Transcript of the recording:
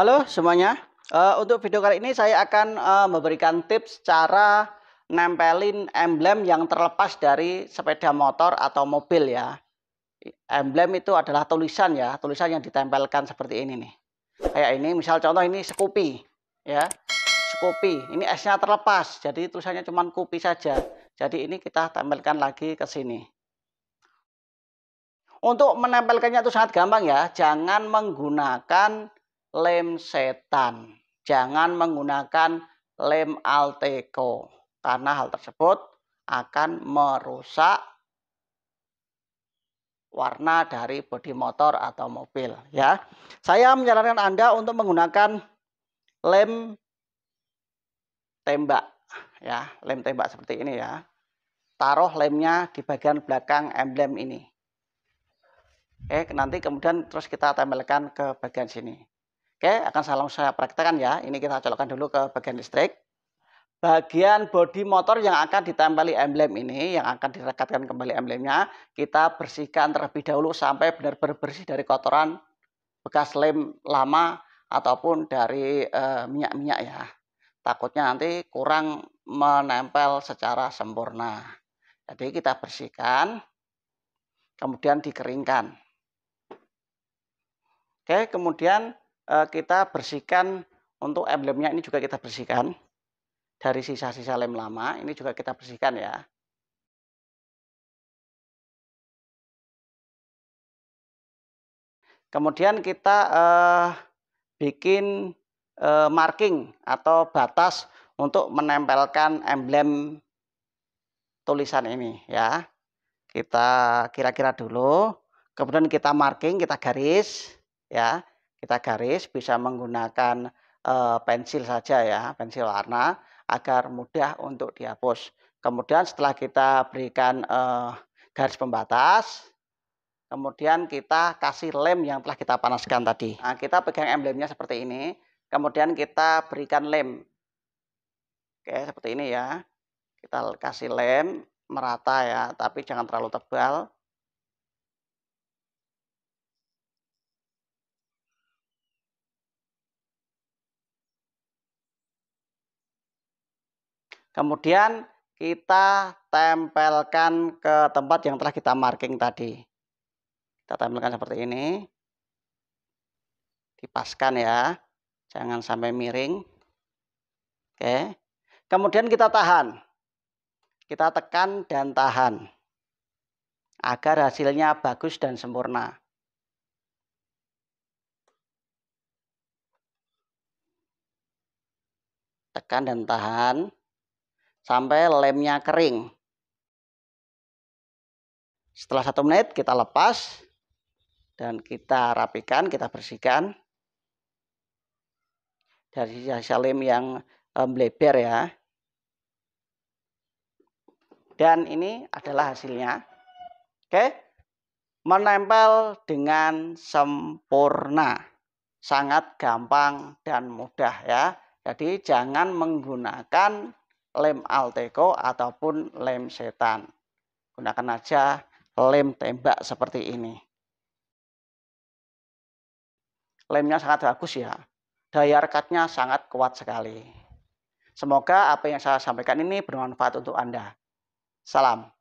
Halo semuanya, uh, untuk video kali ini saya akan uh, memberikan tips cara nempelin emblem yang terlepas dari sepeda motor atau mobil ya. Emblem itu adalah tulisan ya, tulisan yang ditempelkan seperti ini nih. Kayak ini, misal contoh ini Scoopy ya. Scoopy, ini S-nya terlepas, jadi tulisannya cuma Scoopy saja. Jadi ini kita tempelkan lagi ke sini. Untuk menempelkannya itu sangat gampang ya, jangan menggunakan lem setan. Jangan menggunakan lem alteco karena hal tersebut akan merusak warna dari bodi motor atau mobil ya. Saya menyarankan Anda untuk menggunakan lem tembak ya, lem tembak seperti ini ya. Taruh lemnya di bagian belakang emblem ini. Oke, nanti kemudian terus kita tempelkan ke bagian sini. Oke, akan salam saya praktekkan ya. Ini kita colokkan dulu ke bagian listrik. Bagian bodi motor yang akan ditempeli emblem ini, yang akan direkatkan kembali emblemnya, kita bersihkan terlebih dahulu sampai benar-benar bersih dari kotoran bekas lem lama ataupun dari eh, minyak-minyak e, ya. Takutnya nanti kurang menempel secara sempurna. Jadi kita bersihkan, kemudian dikeringkan. Oke, kemudian Eh, kita bersihkan untuk emblemnya ini juga kita bersihkan dari sisa-sisa lem lama ini juga kita bersihkan ya kemudian kita eh, bikin eh, marking atau batas untuk menempelkan emblem tulisan ini ya kita kira-kira dulu kemudian kita marking kita garis ya kita garis bisa menggunakan e, pensil saja ya, pensil warna agar mudah untuk dihapus. Kemudian setelah kita berikan e, garis pembatas, kemudian kita kasih lem yang telah kita panaskan tadi. Nah, kita pegang emblemnya seperti ini, kemudian kita berikan lem. Oke, seperti ini ya. Kita kasih lem merata ya, tapi jangan terlalu tebal. Kemudian kita tempelkan ke tempat yang telah kita marking tadi. Kita tempelkan seperti ini. Dipaskan ya. Jangan sampai miring. Oke. Kemudian kita tahan. Kita tekan dan tahan. Agar hasilnya bagus dan sempurna. Tekan dan tahan sampai lemnya kering. Setelah satu menit kita lepas dan kita rapikan, kita bersihkan dari sisa lem yang eh, meleber ya. Dan ini adalah hasilnya. Oke menempel dengan sempurna. Sangat gampang dan mudah ya. Jadi jangan menggunakan lem alteco ataupun lem setan. Gunakan aja lem tembak seperti ini. Lemnya sangat bagus ya. Daya rekatnya sangat kuat sekali. Semoga apa yang saya sampaikan ini bermanfaat untuk Anda. Salam.